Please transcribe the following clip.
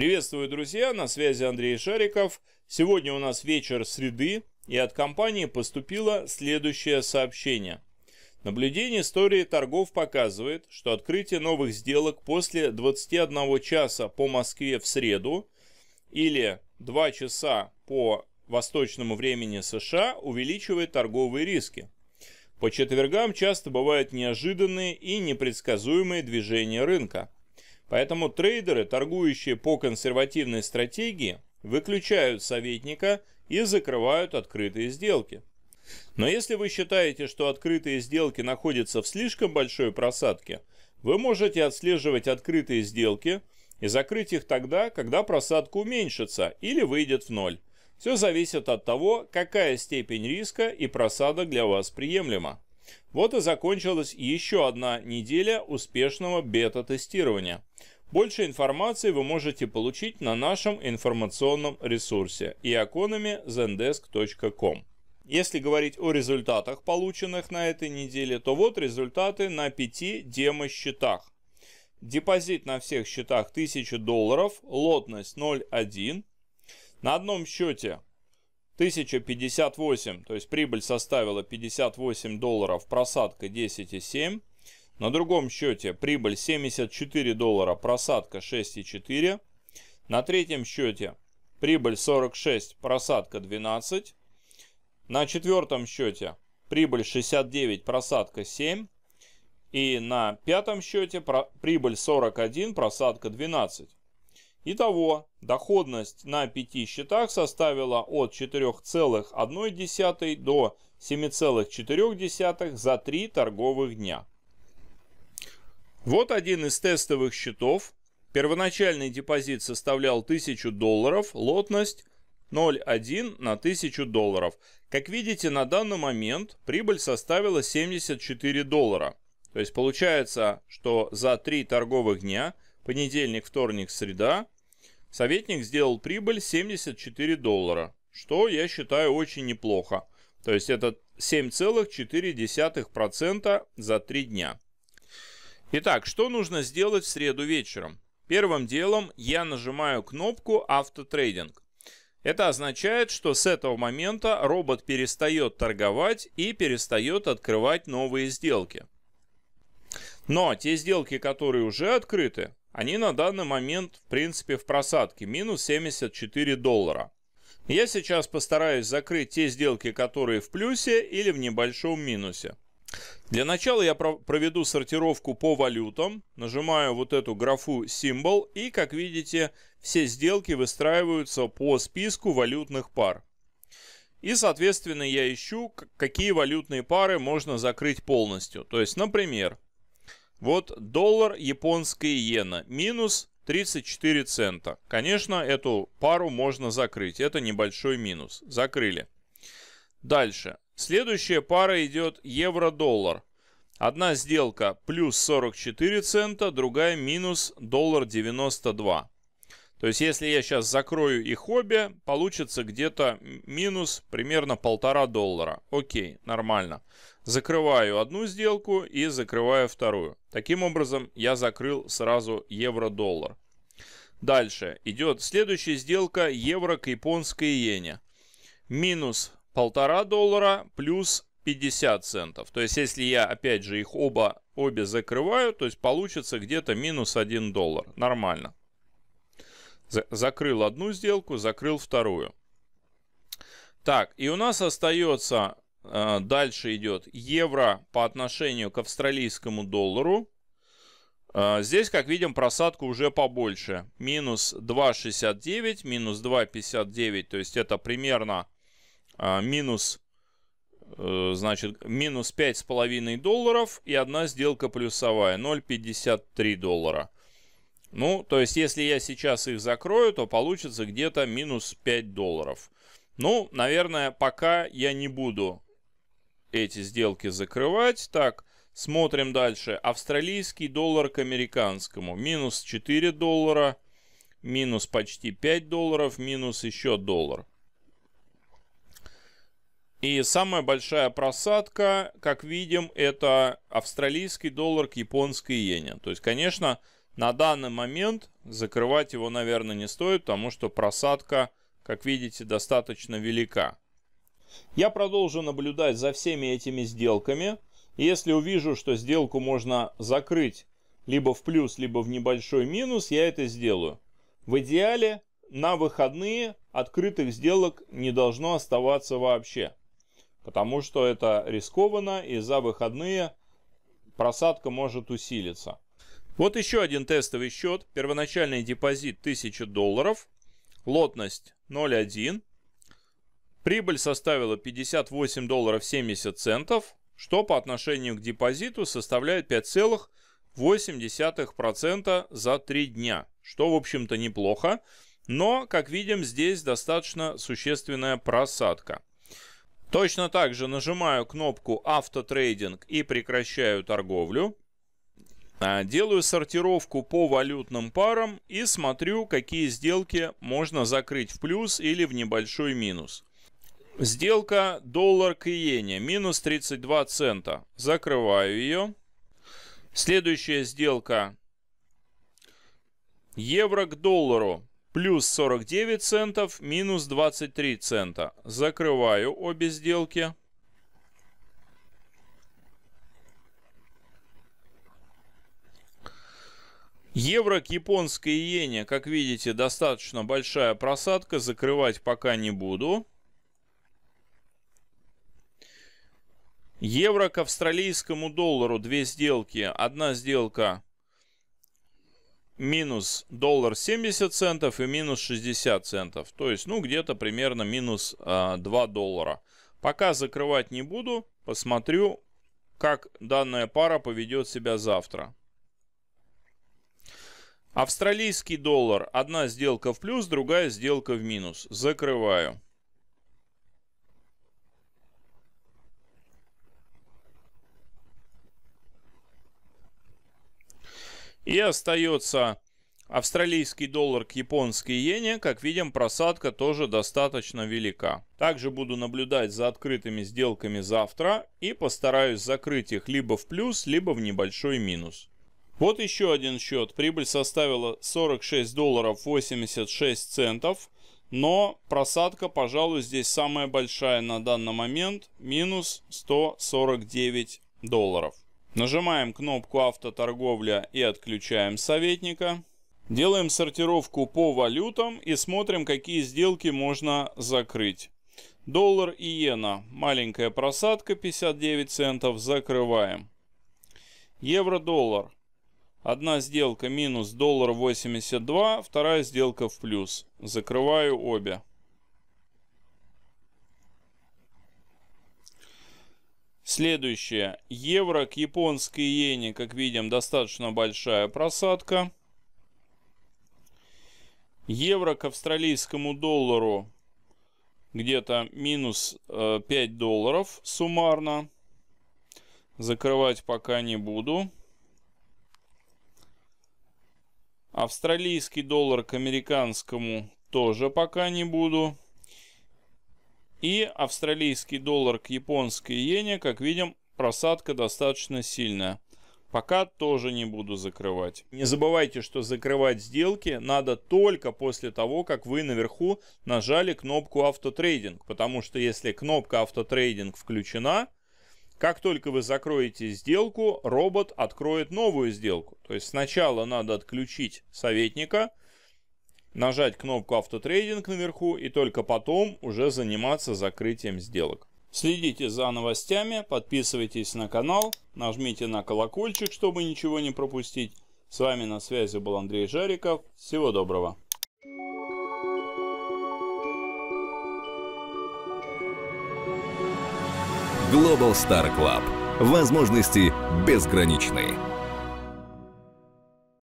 Приветствую, друзья, на связи Андрей Шариков. Сегодня у нас вечер среды, и от компании поступило следующее сообщение. Наблюдение истории торгов показывает, что открытие новых сделок после 21 часа по Москве в среду или 2 часа по восточному времени США увеличивает торговые риски. По четвергам часто бывают неожиданные и непредсказуемые движения рынка – Поэтому трейдеры, торгующие по консервативной стратегии, выключают советника и закрывают открытые сделки. Но если вы считаете, что открытые сделки находятся в слишком большой просадке, вы можете отслеживать открытые сделки и закрыть их тогда, когда просадка уменьшится или выйдет в ноль. Все зависит от того, какая степень риска и просадок для вас приемлема. Вот и закончилась еще одна неделя успешного бета-тестирования. Больше информации вы можете получить на нашем информационном ресурсе iaconomy.zendesk.com. Если говорить о результатах, полученных на этой неделе, то вот результаты на пяти демо-счетах. Депозит на всех счетах 1000 долларов, лотность 0,1. На одном счете 1058, то есть прибыль составила 58 долларов, просадка 10,7. На другом счете прибыль 74 доллара, просадка 6,4. На третьем счете прибыль 46, просадка 12. На четвертом счете прибыль 69, просадка 7. И на пятом счете прибыль 41, просадка 12. Итого, доходность на пяти счетах составила от 4,1 до 7,4 за 3 торговых дня. Вот один из тестовых счетов. Первоначальный депозит составлял 1000 долларов, лотность 0,1 на 1000 долларов. Как видите, на данный момент прибыль составила 74 доллара. То есть получается, что за 3 торговых дня – понедельник, вторник, среда, советник сделал прибыль 74 доллара, что я считаю очень неплохо. То есть это 7,4% за 3 дня. Итак, что нужно сделать в среду вечером? Первым делом я нажимаю кнопку «Автотрейдинг». Это означает, что с этого момента робот перестает торговать и перестает открывать новые сделки. Но те сделки, которые уже открыты, они на данный момент, в принципе, в просадке, минус 74 доллара. Я сейчас постараюсь закрыть те сделки, которые в плюсе или в небольшом минусе. Для начала я проведу сортировку по валютам. Нажимаю вот эту графу «Символ» и, как видите, все сделки выстраиваются по списку валютных пар. И, соответственно, я ищу, какие валютные пары можно закрыть полностью. То есть, например, вот доллар, японская иена, минус 34 цента. Конечно, эту пару можно закрыть, это небольшой минус. Закрыли. Дальше. Следующая пара идет евро-доллар. Одна сделка плюс 44 цента, другая минус доллар 92. То есть, если я сейчас закрою и хобби, получится где-то минус примерно полтора доллара. Окей, нормально. Нормально. Закрываю одну сделку и закрываю вторую. Таким образом, я закрыл сразу евро-доллар. Дальше идет следующая сделка евро к японской иене. Минус полтора доллара плюс 50 центов. То есть, если я, опять же, их оба, обе закрываю, то есть получится где-то минус 1 доллар. Нормально. Закрыл одну сделку, закрыл вторую. Так, и у нас остается а, дальше идет евро по отношению к австралийскому доллару. А, здесь, как видим, просадка уже побольше. Минус 2,69, минус 2,59. То есть это примерно а, минус, э, значит, минус 5,5 долларов и одна сделка плюсовая 0,53 доллара. Ну, то есть если я сейчас их закрою, то получится где-то минус 5 долларов. Ну, наверное, пока я не буду эти сделки закрывать. Так, смотрим дальше. Австралийский доллар к американскому. Минус 4 доллара, минус почти 5 долларов, минус еще доллар. И самая большая просадка, как видим, это австралийский доллар к японской иене. То есть, конечно, на данный момент закрывать его, наверное, не стоит, потому что просадка, как видите, достаточно велика. Я продолжу наблюдать за всеми этими сделками. Если увижу, что сделку можно закрыть либо в плюс, либо в небольшой минус, я это сделаю. В идеале на выходные открытых сделок не должно оставаться вообще. Потому что это рискованно и за выходные просадка может усилиться. Вот еще один тестовый счет. Первоначальный депозит 1000 долларов. Лотность 0,1. Прибыль составила 58 долларов 70 центов, что по отношению к депозиту составляет 5,8% за 3 дня, что в общем-то неплохо, но, как видим, здесь достаточно существенная просадка. Точно так же нажимаю кнопку «Автотрейдинг» и прекращаю торговлю. А, делаю сортировку по валютным парам и смотрю, какие сделки можно закрыть в плюс или в небольшой минус. Сделка доллар к иене. Минус 32 цента. Закрываю ее. Следующая сделка. Евро к доллару. Плюс 49 центов, минус 23 цента. Закрываю обе сделки. Евро к японской иене, как видите, достаточно большая просадка. Закрывать пока не буду. Евро к австралийскому доллару две сделки. Одна сделка минус доллар 70 центов и минус 60 центов. То есть, ну, где-то примерно минус э, а, 2 доллара. Пока закрывать не буду. Посмотрю, как данная пара поведет себя завтра. Австралийский доллар. Одна сделка в плюс, другая сделка в минус. Закрываю. И остается австралийский доллар к японской иене. Как видим, просадка тоже достаточно велика. Также буду наблюдать за открытыми сделками завтра и постараюсь закрыть их либо в плюс, либо в небольшой минус. Вот еще один счет. Прибыль составила 46 долларов 86 центов. Но просадка, пожалуй, здесь самая большая на данный момент. Минус 149 долларов. Нажимаем кнопку «Автоторговля» и отключаем советника. Делаем сортировку по валютам и смотрим, какие сделки можно закрыть. Доллар и иена. Маленькая просадка 59 центов. Закрываем. Евро-доллар. Одна сделка минус доллар 82, вторая сделка в плюс. Закрываю обе. Следующее. Евро к японской иене, как видим, достаточно большая просадка. Евро к австралийскому доллару где-то минус 5 э, долларов суммарно. Закрывать пока не буду. Австралийский доллар к американскому тоже пока не буду. И австралийский доллар к японской иене, как видим, просадка достаточно сильная. Пока тоже не буду закрывать. Не забывайте, что закрывать сделки надо только после того, как вы наверху нажали кнопку автотрейдинг. Потому что если кнопка автотрейдинг включена, как только вы закроете сделку, робот откроет новую сделку. То есть сначала надо отключить советника – нажать кнопку «Автотрейдинг» наверху и только потом уже заниматься закрытием сделок. Следите за новостями, подписывайтесь на канал, нажмите на колокольчик, чтобы ничего не пропустить. С вами на связи был Андрей Жариков. Всего доброго. Global Star Club. Возможности безграничные.